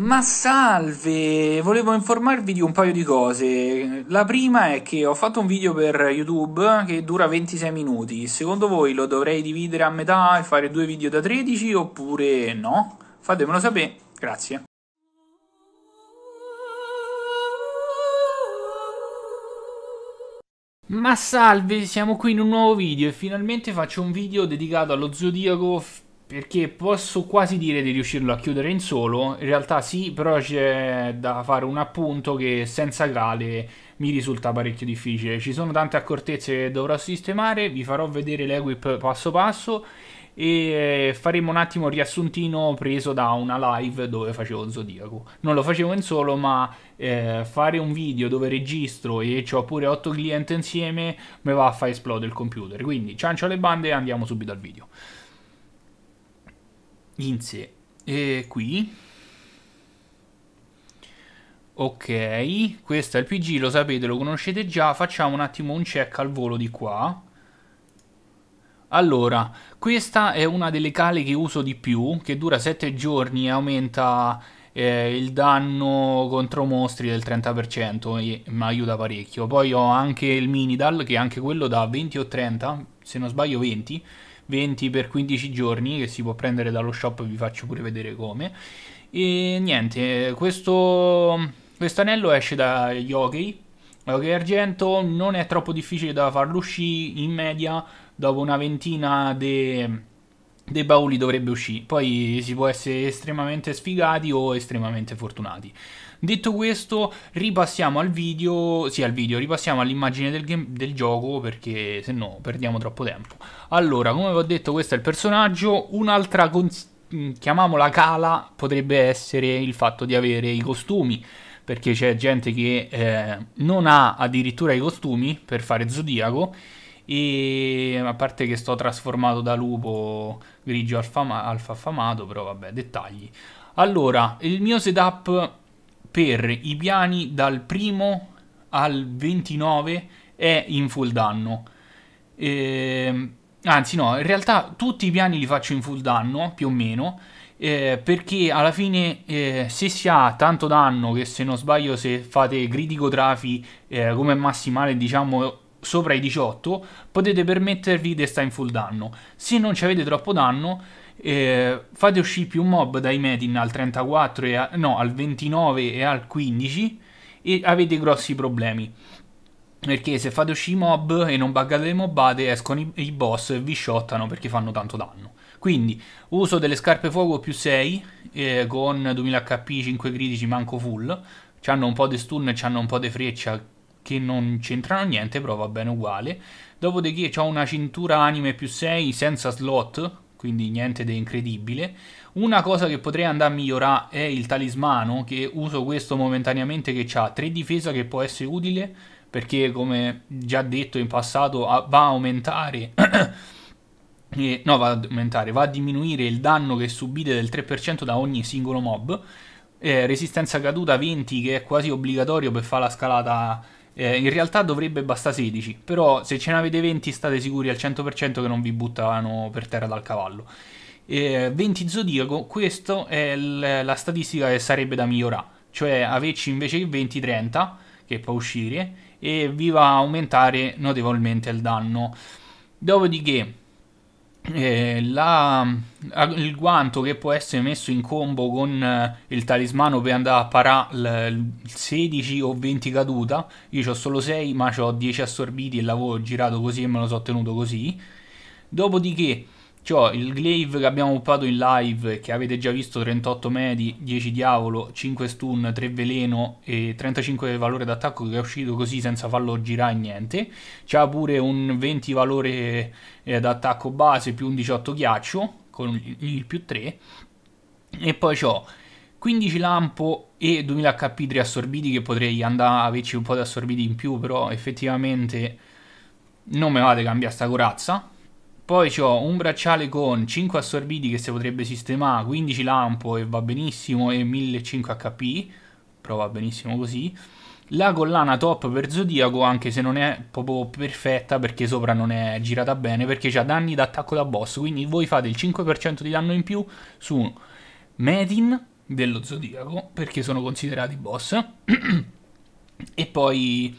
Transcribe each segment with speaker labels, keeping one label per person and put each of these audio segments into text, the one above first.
Speaker 1: Ma salve, volevo informarvi di un paio di cose. La prima è che ho fatto un video per YouTube che dura 26 minuti. Secondo voi lo dovrei dividere a metà e fare due video da 13 oppure no? Fatemelo sapere, grazie. Ma salve, siamo qui in un nuovo video e finalmente faccio un video dedicato allo zodiaco perché posso quasi dire di riuscirlo a chiudere in solo, in realtà sì, però c'è da fare un appunto che senza gale mi risulta parecchio difficile. Ci sono tante accortezze che dovrò sistemare, vi farò vedere l'equip passo passo e eh, faremo un attimo un riassuntino preso da una live dove facevo Zodiaco. Non lo facevo in solo, ma eh, fare un video dove registro e ho pure 8 clienti insieme mi va a far esplodere il computer. Quindi ciancio alle bande e andiamo subito al video inse e qui ok questo è il pg lo sapete lo conoscete già facciamo un attimo un check al volo di qua allora, questa è una delle cale che uso di più, che dura 7 giorni e aumenta eh, il danno contro mostri del 30% e mi aiuta parecchio. Poi ho anche il Minidal, che anche quello da 20 o 30, se non sbaglio 20, 20 per 15 giorni che si può prendere dallo shop, vi faccio pure vedere come. E niente, questo, questo anello esce da Yogi, Yogi Argento, non è troppo difficile da farlo uscire, in media dopo una ventina de, dei bauli dovrebbe uscire, poi si può essere estremamente sfigati o estremamente fortunati. Detto questo, ripassiamo al video, sì al video, ripassiamo all'immagine del, del gioco perché se no perdiamo troppo tempo. Allora, come vi ho detto, questo è il personaggio, un'altra mm, chiamiamola cala potrebbe essere il fatto di avere i costumi perché c'è gente che eh, non ha addirittura i costumi per fare Zodiaco e a parte che sto trasformato da lupo grigio alfa affamato però vabbè dettagli allora il mio setup per i piani dal primo al 29 è in full danno. Eh, anzi no, in realtà tutti i piani li faccio in full danno, più o meno, eh, perché alla fine eh, se si ha tanto danno che se non sbaglio se fate critico trafi eh, come massimale diciamo sopra i 18 potete permettervi di stare in full danno. Se non ci avete troppo danno eh, fate uscire più mob dai Medin al 34 e a, no, al 29 e al 15 e avete grossi problemi. Perché se fate uscire i mob e non buggate le mobbate, escono i, i boss e vi sciottano perché fanno tanto danno. Quindi uso delle scarpe fuoco più 6 eh, con 2000 HP, 5 critici, manco full. C'hanno un po' di stun e c'hanno un po' di freccia che non c'entrano niente, però va bene uguale. Dopodiché ho una cintura anime più 6 senza slot, quindi niente di incredibile. Una cosa che potrei andare a migliorare è il talismano, che uso questo momentaneamente che ha 3 difesa che può essere utile, perché come già detto in passato va a aumentare... e, no, va ad aumentare, va a diminuire il danno che subite del 3% da ogni singolo mob. Eh, resistenza caduta 20 che è quasi obbligatorio per fare la scalata eh, in realtà dovrebbe bastare 16, però se ce ne avete 20 state sicuri al 100% che non vi buttano per terra dal cavallo. Eh, 20 zodiaco, questa è l- la statistica che sarebbe da migliorare, cioè averci invece il 20-30 che può uscire e vi va a aumentare notevolmente il danno. Dopodiché eh, la, ah, il guanto che può essere messo in combo con eh, il talismano per andare a parare 16 o 20 caduta. Io ho solo 6, ma ho 10 assorbiti e l'avevo girato così e me lo sono tenuto così. Dopodiché cioè, il glaive che abbiamo upato in live, che avete già visto, 38 medi, 10 diavolo, 5 stun, 3 veleno e 35 valore d'attacco che è uscito così senza farlo girare niente. C'ha pure un 20 valore eh, d'attacco base più un 18 ghiaccio, con il più 3. E poi ho 15 lampo e 2000 HP 3 assorbiti che potrei andare a averci un po' di assorbiti in più, però effettivamente non mi vado a cambiare sta corazza poi ho un bracciale con 5 assorbiti che si potrebbe sistemare, 15 lampo e va benissimo e 1500 HP, però va benissimo così. La collana top per Zodiaco, anche se non è proprio perfetta perché sopra non è girata bene, perché ha danni d'attacco da boss, quindi voi fate il 5% di danno in più su Metin dello Zodiaco, perché sono considerati boss. e poi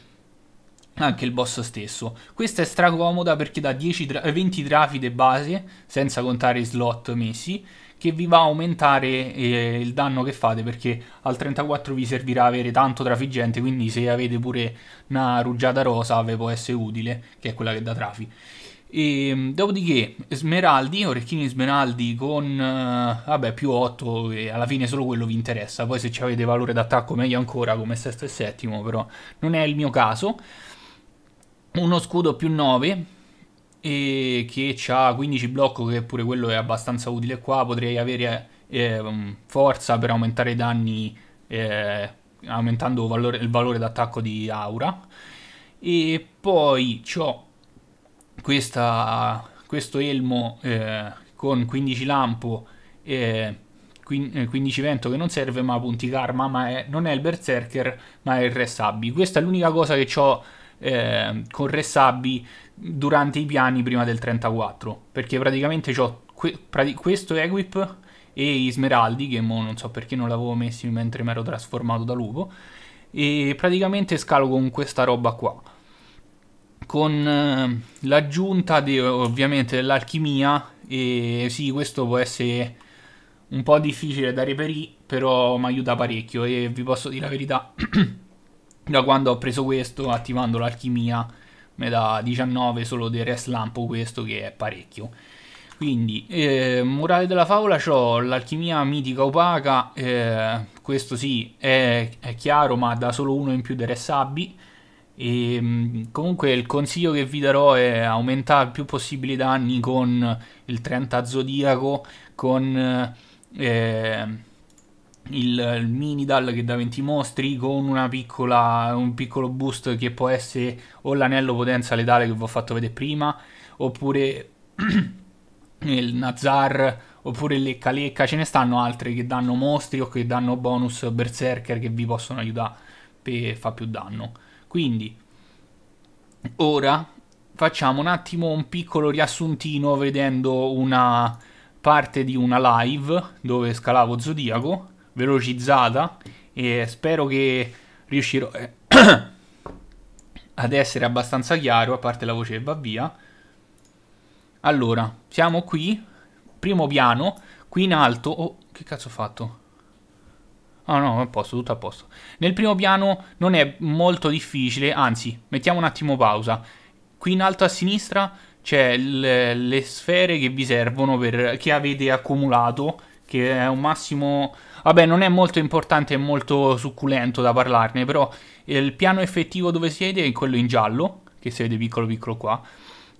Speaker 1: anche il boss stesso. Questa è stracomoda perché dà 10, 20 trafide base, senza contare i slot messi, che vi va a aumentare eh, il danno che fate perché al 34 vi servirà avere tanto trafiggente, quindi se avete pure una rugiada rosa vi può essere utile, che è quella che dà trafi. E, ehm, dopodiché smeraldi, orecchini smeraldi con eh, vabbè più 8 e alla fine solo quello vi interessa, poi se avete valore d'attacco meglio ancora come sesto e settimo, però non è il mio caso uno scudo più 9 e che ha 15 blocco che pure quello è abbastanza utile qua potrei avere eh, um, forza per aumentare i danni eh, aumentando valore, il valore d'attacco di aura e poi ho questo elmo eh, con 15 lampo e eh, 15 eh, vento che non serve ma punti karma ma è, non è il berserker ma è il re sabbi questa è l'unica cosa che ho eh, con Ressabbi durante i piani prima del 34, perché praticamente ho que- prati- questo Equip e i Smeraldi, che mo non so perché non l'avevo messi mentre mi ero trasformato da lupo, e praticamente scalo con questa roba qua. Con eh, l'aggiunta di, ovviamente dell'alchimia, e sì, questo può essere un po' difficile da reperire, però mi aiuta parecchio e vi posso dire la verità. da quando ho preso questo attivando l'alchimia me da 19 solo del reslampo questo che è parecchio quindi eh, morale della favola ho l'alchimia mitica opaca eh, questo sì è, è, chiaro ma da solo uno in più del resabbi e mm, comunque il consiglio che vi darò è aumentare il più possibile i danni con il 30 zodiaco con eh, il, il dal che da 20 mostri con piccola, un piccolo boost che può essere o l'anello potenza letale che vi ho fatto vedere prima, oppure il Nazar, oppure Lecca Lecca, ce ne stanno altre che danno mostri o che danno bonus berserker che vi possono aiutare per fare più danno. Quindi, ora facciamo un attimo un piccolo riassuntino vedendo una parte di una live dove scalavo Zodiaco velocizzata e spero che riuscirò eh, ad essere abbastanza chiaro, a parte la voce che va via. Allora, siamo qui, primo piano, qui in alto... Oh, che cazzo ho fatto? Ah oh, no, a posto, tutto a posto. Nel primo piano non è molto difficile, anzi, mettiamo un attimo pausa. Qui in alto a sinistra c'è le, le sfere che vi servono per... che avete accumulato che è un massimo... Vabbè, non è molto importante, è molto succulento da parlarne, però il piano effettivo dove siete è quello in giallo, che si vede piccolo piccolo qua,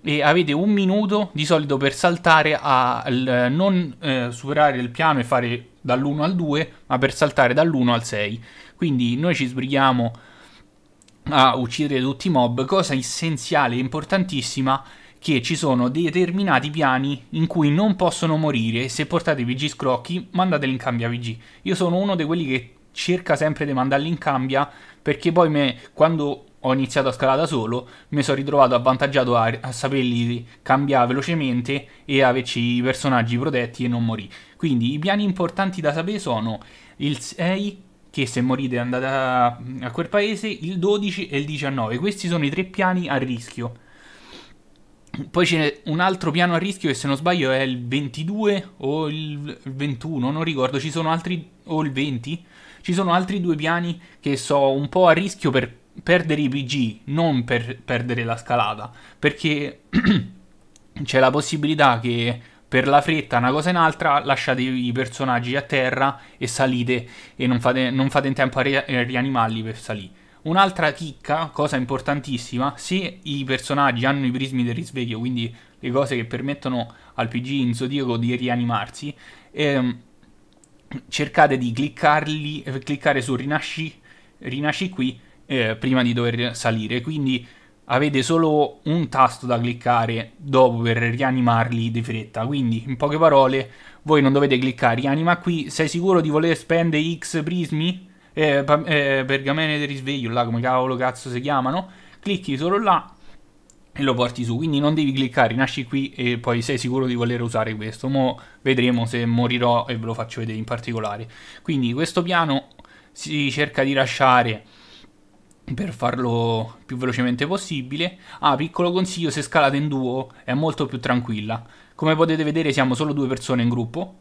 Speaker 1: e avete un minuto di solito per saltare al non eh, superare il piano e fare dall'1 al 2, ma per saltare dall'1 al 6. Quindi noi ci sbrighiamo a uccidere tutti i mob, cosa essenziale e importantissima che ci sono determinati piani in cui non possono morire se portate i VG scrocchi mandateli in cambia VG. Io sono uno di quelli che cerca sempre di mandarli in cambia perché poi me, quando ho iniziato a scalare da solo mi sono ritrovato avvantaggiato a, a saperli cambiare velocemente e averci i personaggi protetti e non morì. Quindi i piani importanti da sapere sono il 6, che se morite andate a, a quel paese, il 12 e il 19. Questi sono i tre piani a rischio. Poi c'è un altro piano a rischio che se non sbaglio è il 22 o il 21, non ricordo, ci sono altri, o il 20, ci sono altri due piani che so un po' a rischio per perdere i PG, non per perdere la scalata, perché c'è la possibilità che per la fretta una cosa in altra lasciate i personaggi a terra e salite e non fate, non fate in tempo a rianimarli per salire. Un'altra chicca, cosa importantissima, se i personaggi hanno i prismi del risveglio, quindi le cose che permettono al PG in Zodiaco di rianimarsi, ehm, cercate di cliccarli, eh, cliccare su rinasci, rinasci qui eh, prima di dover salire, quindi avete solo un tasto da cliccare dopo per rianimarli di fretta, quindi in poche parole voi non dovete cliccare rianima qui, sei sicuro di voler spendere X prismi? eh, eh, pergamene di risveglio, là come cavolo cazzo si chiamano, clicchi solo là e lo porti su, quindi non devi cliccare, nasci qui e poi sei sicuro di voler usare questo, Mo vedremo se morirò e ve lo faccio vedere in particolare. Quindi questo piano si cerca di lasciare per farlo più velocemente possibile. Ah, piccolo consiglio, se scalate in duo è molto più tranquilla. Come potete vedere siamo solo due persone in gruppo,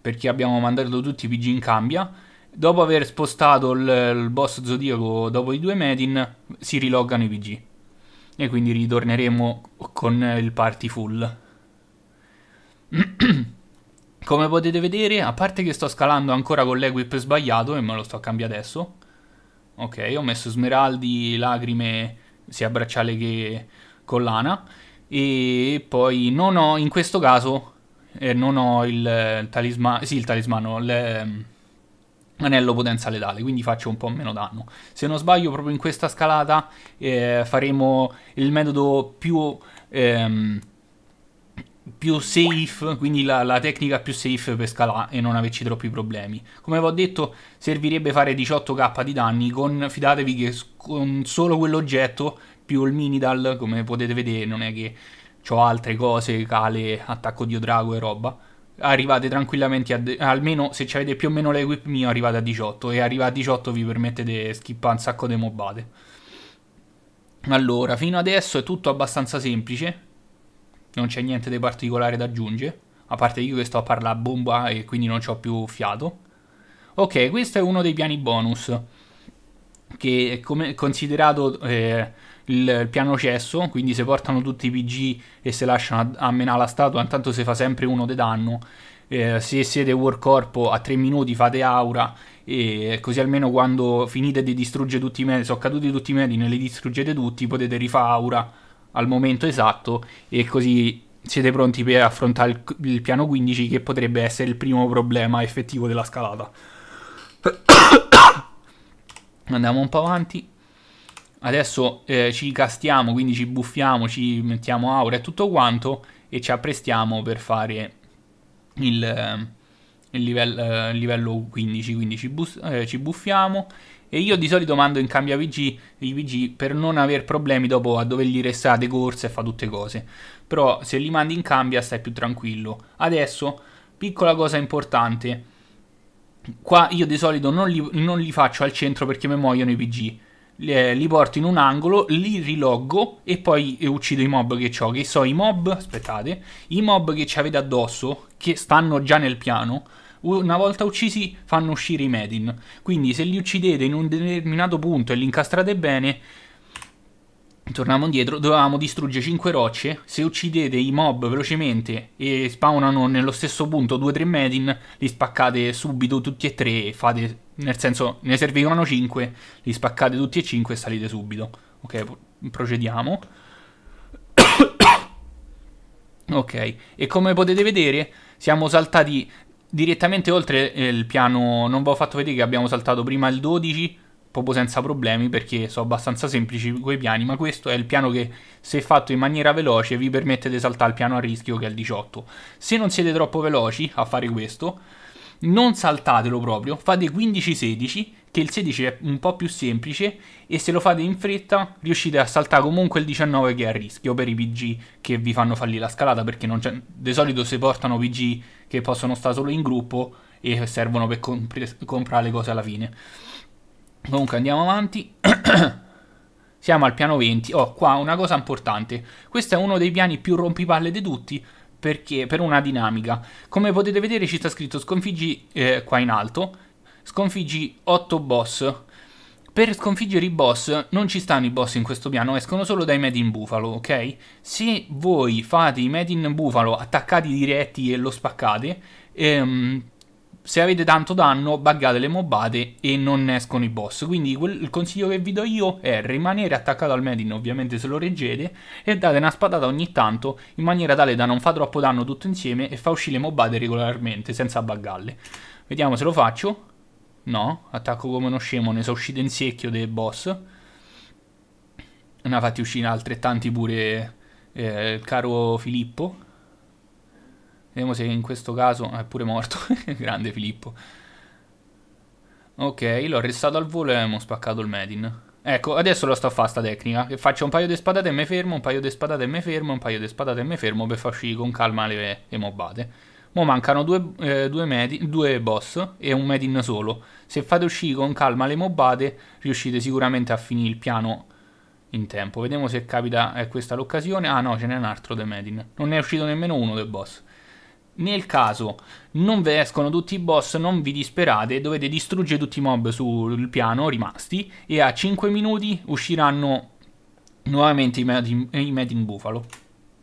Speaker 1: perché abbiamo mandato tutti i PG in cambia, Dopo aver spostato il, il boss zodiaco dopo i due Medin, si riloggano i PG. E quindi ritorneremo con il party full. Come potete vedere, a parte che sto scalando ancora con l'equip sbagliato e me lo sto a cambiare adesso. Ok, ho messo smeraldi, lacrime, sia bracciale che collana. E poi non ho, in questo caso, eh, non ho il eh, talismano, sì il talismano, le, anello potenza letale, quindi faccio un po' meno danno. Se non sbaglio, proprio in questa scalata eh, faremo il metodo più, ehm, più safe, quindi la, la, tecnica più safe per scalare e non averci troppi problemi. Come vi ho detto, servirebbe fare 18k di danni, con, fidatevi che con solo quell'oggetto più il minidal, come potete vedere, non è che ho altre cose, cale, attacco dio drago e roba arrivate tranquillamente a almeno se avete più o meno l'equip mio arrivate a 18 e arrivare a 18 vi permette di skippare un sacco di mobate. Allora, fino adesso è tutto abbastanza semplice. Non c'è niente di particolare da aggiungere, a parte io che sto a parlare a bomba e quindi non ho più fiato. Ok, questo è uno dei piani bonus che è considerato eh, il, il piano cesso, quindi se portano tutti i PG e se lasciano a, a menare la statua, intanto se fa sempre uno de danno. Eh, se siete war corpo a 3 minuti fate aura e così almeno quando finite di distruggere tutti i medi, sono caduti tutti i medi, ne li distruggete tutti, potete rifare aura al momento esatto e così siete pronti per affrontare il, il piano 15 che potrebbe essere il primo problema effettivo della scalata. Andiamo un po' avanti adesso eh, ci castiamo, quindi ci buffiamo, ci mettiamo aura e tutto quanto e ci apprestiamo per fare il, eh, eh, il, livello, eh, livello 15, quindi ci, bus- eh, ci, buffiamo e io di solito mando in cambio AVG i VG per non aver problemi dopo a dovergli restare corse e fa tutte cose, però se li mandi in cambio stai più tranquillo. Adesso, piccola cosa importante, qua io di solito non li, non li faccio al centro perché mi muoiono i VG li porto in un angolo, li riloggo e poi uccido i mob che ho, che so i mob, aspettate, i mob che ci avete addosso, che stanno già nel piano, una volta uccisi fanno uscire i Medin. Quindi se li uccidete in un determinato punto e li incastrate bene, torniamo indietro, dovevamo distruggere 5 rocce, se uccidete i mob velocemente e spawnano nello stesso punto 2-3 medin, li spaccate subito tutti e 3 e fate, nel senso, ne servivano 5, li spaccate tutti e 5 e salite subito. Ok, procediamo. ok, e come potete vedere siamo saltati direttamente oltre eh, il piano, non vi ho fatto vedere che abbiamo saltato prima il 12, proprio senza problemi perché sono abbastanza semplici quei piani, ma questo è il piano che se fatto in maniera veloce vi permette di saltare il piano a rischio che è il 18. Se non siete troppo veloci a fare questo, non saltatelo proprio, fate 15-16, che il 16 è un po' più semplice e se lo fate in fretta riuscite a saltare comunque il 19 che è a rischio per i PG che vi fanno fallire la scalata perché di solito si portano PG che possono stare solo in gruppo e servono per comp- comprare le cose alla fine. Comunque andiamo avanti. Siamo al piano 20. Oh, qua una cosa importante. Questo è uno dei piani più rompipalle di tutti perché per una dinamica. Come potete vedere ci sta scritto sconfiggi eh, qua in alto, sconfiggi 8 boss. Per sconfiggere i boss non ci stanno i boss in questo piano, escono solo dai Made in Buffalo, ok? Se voi fate i Made in Buffalo attaccati diretti e lo spaccate, ehm, se avete tanto danno buggate le mobate e non escono i boss quindi quel, il consiglio che vi do io è rimanere attaccato al Medin ovviamente se lo reggete e date una spadata ogni tanto in maniera tale da non fare troppo danno tutto insieme e fa uscire le mobate regolarmente senza buggarle vediamo se lo faccio no attacco come uno scemo ne sono uscite in secchio dei boss ne ha fatti uscire altrettanti pure eh, il caro Filippo Vediamo se in questo caso è pure morto. Grande Filippo. Ok, l'ho arrestato al volo e abbiamo spaccato il Medin. Ecco, adesso lo sto a fare sta tecnica. Che faccio un paio di spadate e mi fermo, un paio di spadate e mi fermo, un paio di spadate e mi fermo per farci con calma le, le mobbate. Mo mancano due, eh, due, medi, due, boss e un Medin solo. Se fate uscire con calma le mobbate, riuscite sicuramente a finire il piano in tempo. Vediamo se capita è eh, questa l'occasione. Ah no, ce n'è un altro del Medin. Non ne è uscito nemmeno uno del boss. Nel caso non vi escono tutti i boss, non vi disperate, dovete distruggere tutti i mob sul piano rimasti e a 5 minuti usciranno nuovamente i Made in, in Buffalo.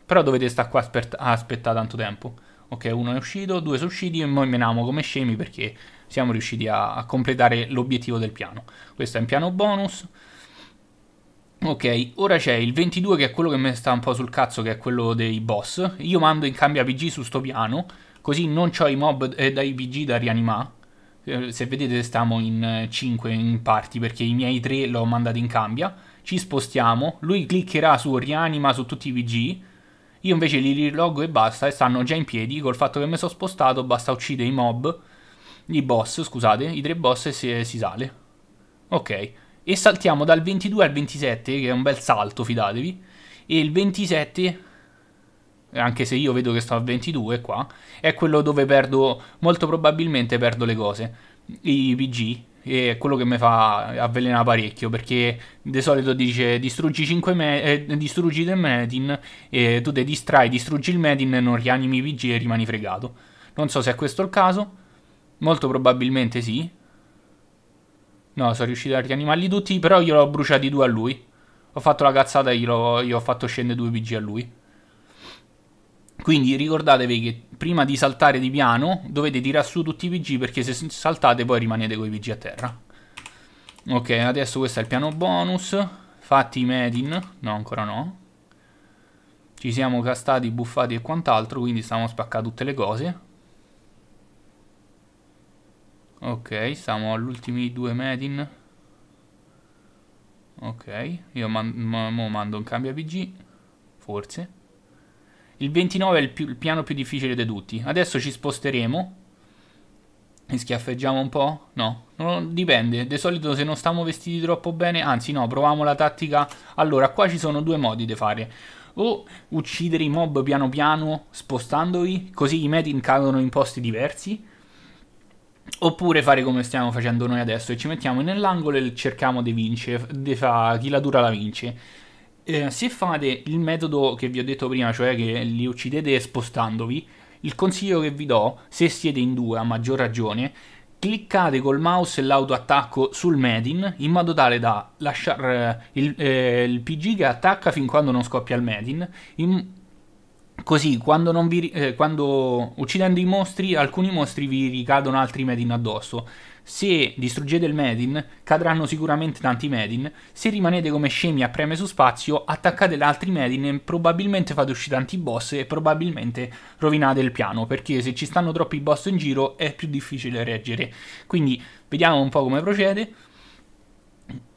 Speaker 1: Però dovete stare qua a aspettare tanto tempo. Ok, uno è uscito, due sono usciti e noi meniamo come scemi perché siamo riusciti a, a completare l'obiettivo del piano. Questo è un piano bonus. Ok, ora c'è il 22 che è quello che mi sta un po' sul cazzo, che è quello dei boss. Io mando in cambio APG su sto piano, così non ho i mob eh, da IPG da rianimare. Eh, se vedete stiamo in 5 eh, in parti perché i miei 3 l'ho mandato in cambio. Ci spostiamo, lui cliccherà su rianima su tutti i PG. Io invece li riloggo e basta e stanno già in piedi. Col fatto che mi sono spostato basta uccidere i mob, i boss, scusate, i tre boss e si, si sale. Ok e saltiamo dal 22 al 27, che è un bel salto, fidatevi, e il 27, anche se io vedo che sto al 22 qua, è quello dove perdo, molto probabilmente perdo le cose, i PG, e è quello che mi fa avvelenare parecchio perché di solito dice distruggi, 5 me- eh, distruggi del Medin eh, tu ti distrai, distruggi il Medin non rianimi i PG e rimani fregato non so se è questo il caso molto probabilmente sì No, sono riuscito a rianimarli tutti, però io gliel'ho bruciati due a lui. Ho fatto la cazzata e gliel'ho, gli ho fatto scendere due PG a lui. Quindi ricordatevi che prima di saltare di piano dovete tirare su tutti i PG perché se saltate poi rimanete con i PG a terra. Ok, adesso questo è il piano bonus. Fatti i Medin. No, ancora no. Ci siamo castati, buffati e quant'altro, quindi stiamo spaccando tutte le cose. Ok, siamo all'ultimi due Medin. Ok, io man mando un cambio a BG, forse. Il 29 è il, più, il piano più difficile di tutti. Adesso ci sposteremo. E schiaffeggiamo un po'? No, non, dipende. Di solito se non stiamo vestiti troppo bene, anzi no, proviamo la tattica. Allora, qua ci sono due modi da fare. O uccidere i mob piano piano spostandovi, così i Medin cadono in posti diversi Oppure fare come stiamo facendo noi adesso, e ci mettiamo nell'angolo e cerchiamo di vincere, di fa chi la dura la vince. Eh, se fate il metodo che vi ho detto prima, cioè che li uccidete spostandovi, il consiglio che vi do, se siete in due a maggior ragione, cliccate col mouse e l'autoattacco sul Medin in modo tale da lasciare eh, il, eh, il PG che attacca fin quando non scoppia il Medin, in, Così, quando, vi, eh, quando, uccidendo i mostri, alcuni mostri vi ricadono altri Medin addosso. Se distruggete il Medin, cadranno sicuramente tanti Medin. Se rimanete come scemi a preme su spazio, attaccate gli altri Medin e probabilmente fate uscire tanti boss e probabilmente rovinate il piano, perché se ci stanno troppi boss in giro è più difficile reggere. Quindi, vediamo un po' come procede.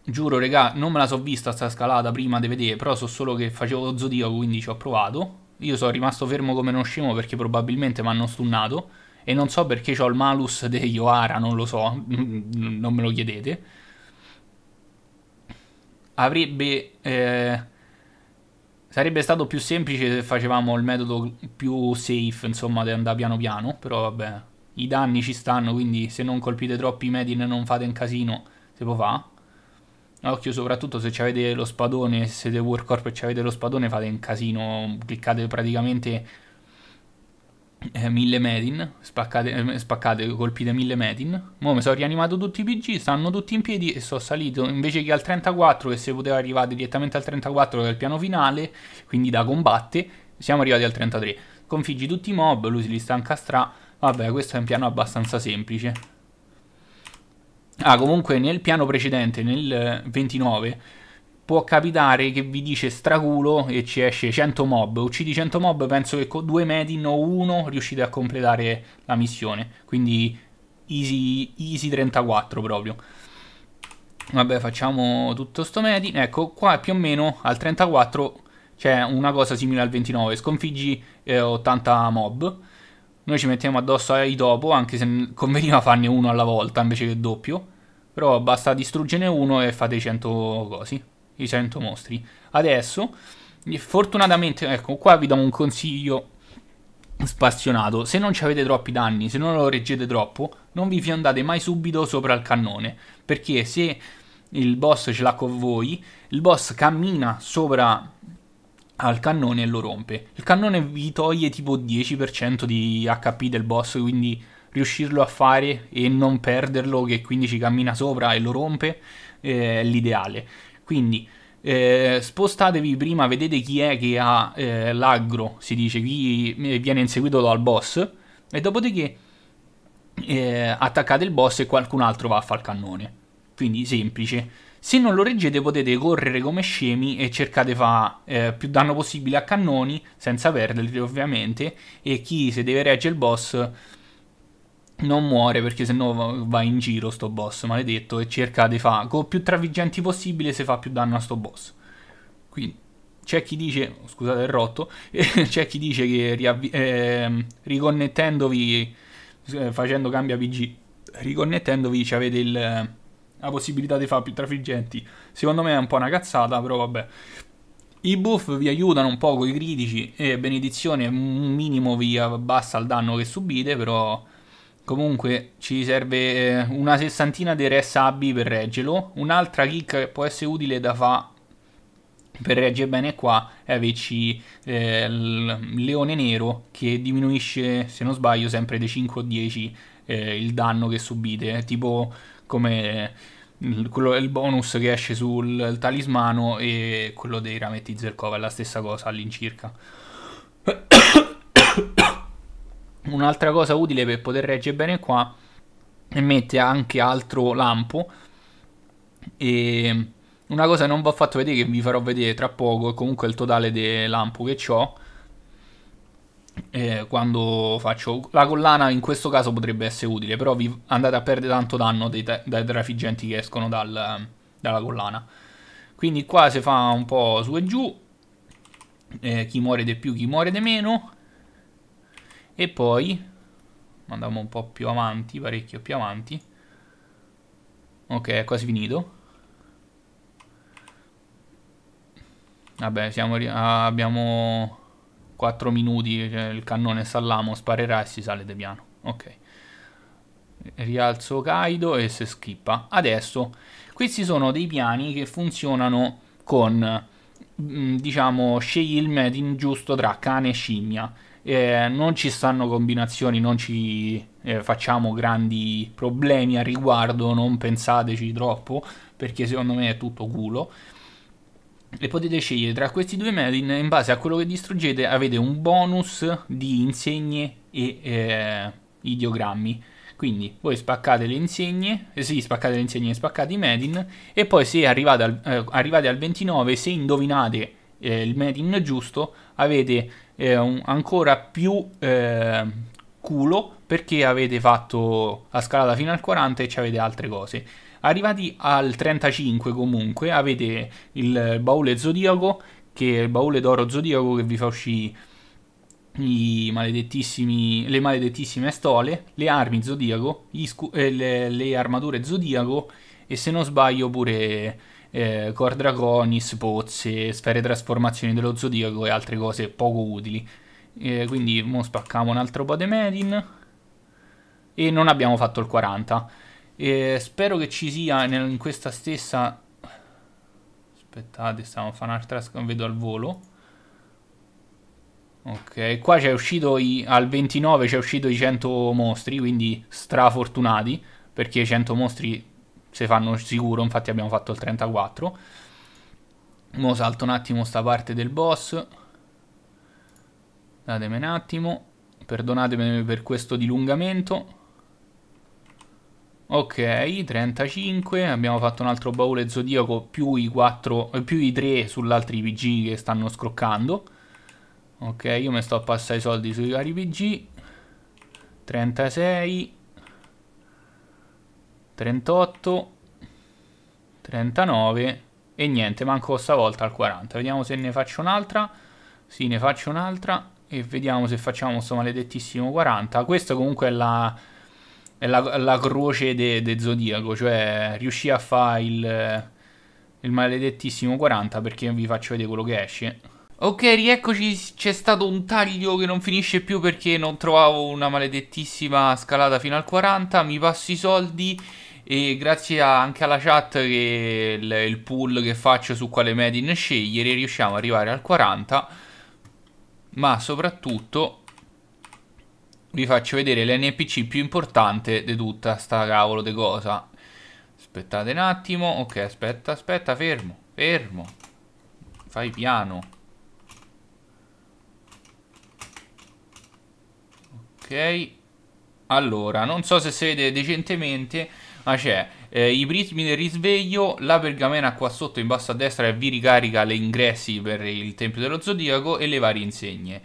Speaker 1: Giuro, regà, non me la so vista sta scalata prima di vedere, però so solo che facevo Zodiaco, quindi ci ho provato io sono rimasto fermo come uno scemo perché probabilmente mi hanno stunnato e non so perché ho il malus degli Yohara, non lo so, non me lo chiedete. Avrebbe... Eh, sarebbe stato più semplice se facevamo il metodo più safe, insomma, di andare piano piano, però vabbè, i danni ci stanno, quindi se non colpite troppi i medin e non fate un casino, si può fare occhio soprattutto se avete lo spadone, se siete Warcorp e avete lo spadone fate un casino, cliccate praticamente eh, mille medin, spaccate, eh, spaccate, colpite mille medin. Mo mi sono rianimato tutti i PG, stanno tutti in piedi e sono salito invece che al 34 che se poteva arrivare direttamente al 34 che è il piano finale, quindi da combatte, siamo arrivati al 33. Configgi tutti i mob, lui si li sta incastra. Vabbè, questo è un piano abbastanza semplice. Ah, comunque nel piano precedente, nel 29, può capitare che vi dice straculo e ci esce 100 mob. Uccidi 100 mob, penso che con due Medin o uno riuscite a completare la missione. Quindi easy, easy 34 proprio. Vabbè, facciamo tutto sto Medin. Ecco, qua più o meno al 34 c'è una cosa simile al 29. Sconfiggi eh, 80 mob. Noi ci mettiamo addosso ai topo, anche se conveniva farne uno alla volta invece che doppio però basta distruggerne uno e fate 100 cosi, i 100 mostri. Adesso, eh, fortunatamente, ecco, qua vi do un consiglio spassionato. Se non ci avete troppi danni, se non lo reggete troppo, non vi fiondate mai subito sopra il cannone. Perché se il boss ce l'ha con voi, il boss cammina sopra al cannone e lo rompe. Il cannone vi toglie tipo 10% di HP del boss, quindi riuscirlo a fare e non perderlo che quindi ci cammina sopra e lo rompe eh, è l'ideale. Quindi eh, spostatevi prima, vedete chi è che ha eh, l'aggro, si dice, chi eh, viene inseguito dal boss e dopodiché eh, attaccate il boss e qualcun altro va a far cannone. Quindi semplice. Se non lo reggete potete correre come scemi e cercate di fare eh, più danno possibile a cannoni, senza perderli ovviamente, e chi se deve reggere il boss non muore perché sennò va in giro sto boss maledetto e cerca di fare con più traviggenti possibile se fa più danno a sto boss. Quindi c'è chi dice, oh, scusate il rotto, c'è chi dice che riavvi- ehm, eh, riconnettendovi, facendo cambio APG, riconnettendovi ci avete il, la possibilità di fare più trafiggenti. Secondo me è un po' una cazzata, però vabbè. I buff vi aiutano un po' con i critici e benedizione un minimo vi abbassa il danno che subite, però Comunque ci serve eh, una sessantina di res abbi per reggerlo. Un'altra chicca che può essere utile da fare per reggere bene qua è averci eh, il leone nero che diminuisce, se non sbaglio, sempre di 5 o 10 eh, il danno che subite. Tipo come il, mm, il bonus che esce sul talismano e quello dei rametti zerkova, è la stessa cosa all'incirca. Un'altra cosa utile per poter reggere bene qua è mette anche altro lampo e una cosa che non vi ho fatto vedere che vi farò vedere tra poco è comunque il totale del lampo che ho eh, quando faccio la collana in questo caso potrebbe essere utile però vi andate a perdere tanto danno dai, dai trafiggenti che escono dal, dalla collana quindi qua si fa un po' su e giù eh, chi muore di più chi muore di meno e poi andiamo un po' più avanti, parecchio più avanti ok è quasi finito vabbè siamo, ah, abbiamo 4 minuti cioè il cannone sta sparerà e si sale di piano ok rialzo Kaido e si schippa adesso questi sono dei piani che funzionano con mm, diciamo scegli il metin giusto tra cane e scimmia eh, non ci stanno combinazioni, non ci eh, facciamo grandi problemi al riguardo, non pensateci troppo, perché secondo me è tutto culo. E potete scegliere tra questi due Merlin in base a quello che distruggete avete un bonus di insegne e eh, ideogrammi. Quindi voi spaccate le insegne, eh sì, spaccate le insegne e spaccate i Medin, e poi se arrivate al, eh, arrivate al 29, se indovinate eh, il Medin giusto, avete eh, un, ancora più eh, culo perché avete fatto la scalata fino al 40 e ci avete altre cose. Arrivati al 35 comunque avete il baule zodiaco, che è il baule d'oro zodiaco che vi fa uscire le maledettissime stole, le armi zodiaco, scu- eh, le, le, armature zodiaco e se non sbaglio pure eh, Core Draconis, pozze, sfere trasformazioni dello zodiaco e altre cose poco utili. Eh, quindi mo spacchiamo un altro po' di Medin e non abbiamo fatto il 40. Eh, spero che ci sia nel, in questa stessa... Aspettate, stiamo a fare un'altra... vedo al volo. Ok, qua c'è uscito i, al 29 c'è uscito i 100 mostri, quindi strafortunati, perché 100 mostri se fanno sicuro, infatti abbiamo fatto il 34. Mo salto un attimo sta parte del boss. Datemi un attimo. Perdonatemi per questo dilungamento. Ok, 35, abbiamo fatto un altro baule zodiaco più i, 4, eh, più i 3 sull'altro IPG che stanno scroccando. Ok, io mi sto a passare i soldi sui vari IPG. 36, 38, 39 e niente, manco stavolta al 40. Vediamo se ne faccio un'altra. Sì, ne faccio un'altra e vediamo se facciamo questo maledettissimo 40. Questo comunque è la, è la, la croce del de Zodiaco, cioè riuscì a fare il, il maledettissimo 40 perché vi faccio vedere quello che esce. Ok, rieccoci, c'è stato un taglio che non finisce più perché non trovavo una maledettissima scalata fino al 40, mi passo i soldi e grazie anche alla chat che il, il pull che faccio su quale Medin scegliere riusciamo ad arrivare al 40 ma soprattutto vi faccio vedere l'NPC più importante di tutta sta cavolo di cosa aspettate un attimo ok aspetta aspetta fermo fermo fai piano ok allora non so se si vede decentemente ma c'è eh, i prismi del risveglio, la pergamena qua sotto in basso a destra vi ricarica le ingressi per il Tempio dello Zodiaco e le varie insegne.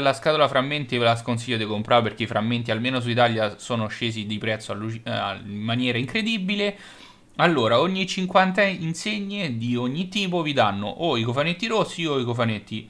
Speaker 1: la scatola frammenti ve la sconsiglio di comprare perché i frammenti almeno su Italia sono scesi di prezzo eh, in maniera incredibile. Allora, ogni 50 insegne di ogni tipo vi danno o i cofanetti rossi o i cofanetti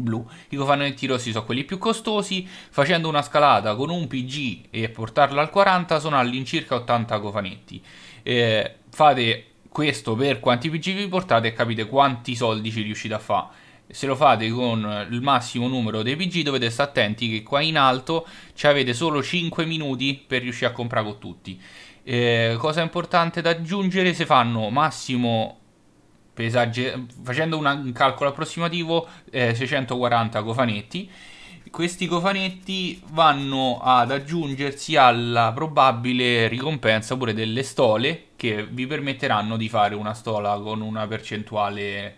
Speaker 1: blu. I cofanetti rossi sono quelli più costosi, facendo una scalata con un PG e portarlo al 40 sono all'incirca 80 cofanetti. Eh, fate questo per quanti PG vi portate e capite quanti soldi ci riuscite a fare. Se lo fate con il massimo numero dei PG dovete stare attenti che qua in alto ci avete solo 5 minuti per riuscire a comprare con tutti. Eh, cosa importante da aggiungere, se fanno massimo Pesagge, facendo una, un calcolo approssimativo, eh, 640 cofanetti. Questi cofanetti vanno ad aggiungersi alla probabile ricompensa pure delle stole che vi permetteranno di fare una stola con una percentuale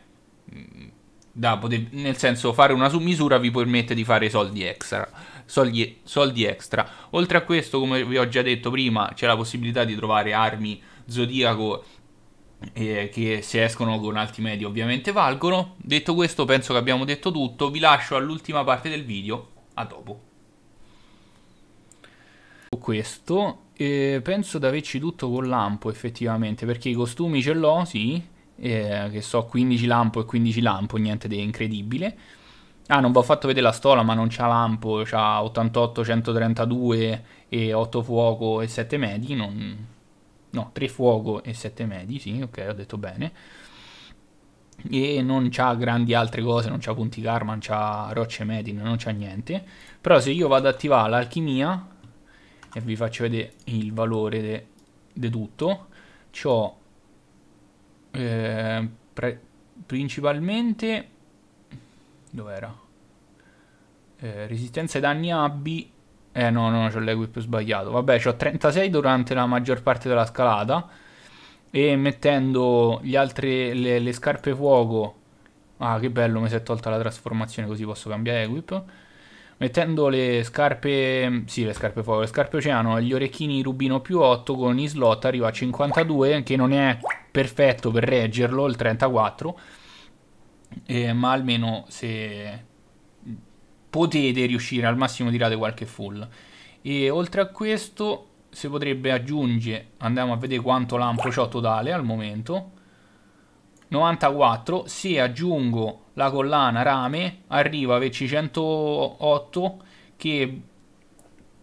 Speaker 1: mm, da poter, nel senso fare una su misura vi permette di fare soldi extra. Soldi, soldi extra. Oltre a questo, come vi ho già detto prima, c'è la possibilità di trovare armi zodiaco eh, che se escono con alti medi ovviamente valgono. Detto questo penso che abbiamo detto tutto, vi lascio all'ultima parte del video, a dopo. Questo, eh, penso di averci tutto con lampo effettivamente, perché i costumi ce l'ho, sì, eh, che so 15 lampo e 15 lampo, niente di incredibile. Ah, non vi ho fatto vedere la stola, ma non c'ha lampo, c'ha 88, 132 e 8 fuoco e 7 medi, non, no, 3 fuoco e 7 medi, sì, ok, ho detto bene. E non c'ha grandi altre cose, non c'ha punti karma, non c'ha rocce medin, non c'ha niente. Però se io vado ad attivare l'alchimia, e vi faccio vedere il valore di tutto, c'ho eh, principalmente... Dov'era? Eh, resistenza ai danni abbi eh no, no, c'ho l'equip sbagliato. Vabbè, ho 36 durante la maggior parte della scalata. E mettendo gli altri, le, le scarpe fuoco... Ah, che bello, mi si è tolta la trasformazione così posso cambiare equip. Mettendo le scarpe... Sì, le scarpe fuoco, le scarpe oceano, gli orecchini rubino più 8 con i slot arriva a 52, che non è perfetto per reggerlo, il 34. Eh, ma almeno se potete riuscire al massimo tirate qualche full e oltre a questo si potrebbe aggiungere andiamo a vedere quanto lampo ho totale al momento 94 se aggiungo la collana rame arriva a averci 108 che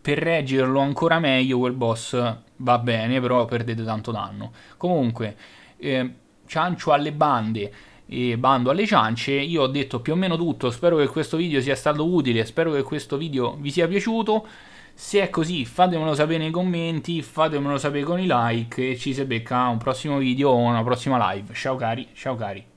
Speaker 1: per reggerlo ancora meglio quel boss va bene però perdete tanto danno comunque eh, ciancio alle bande e bando alle ciance io ho detto più o meno tutto spero che questo video sia stato utile spero che questo video vi sia piaciuto se è così fatemelo sapere nei commenti fatemelo sapere con i like e ci si becca un prossimo video o una prossima live ciao cari ciao cari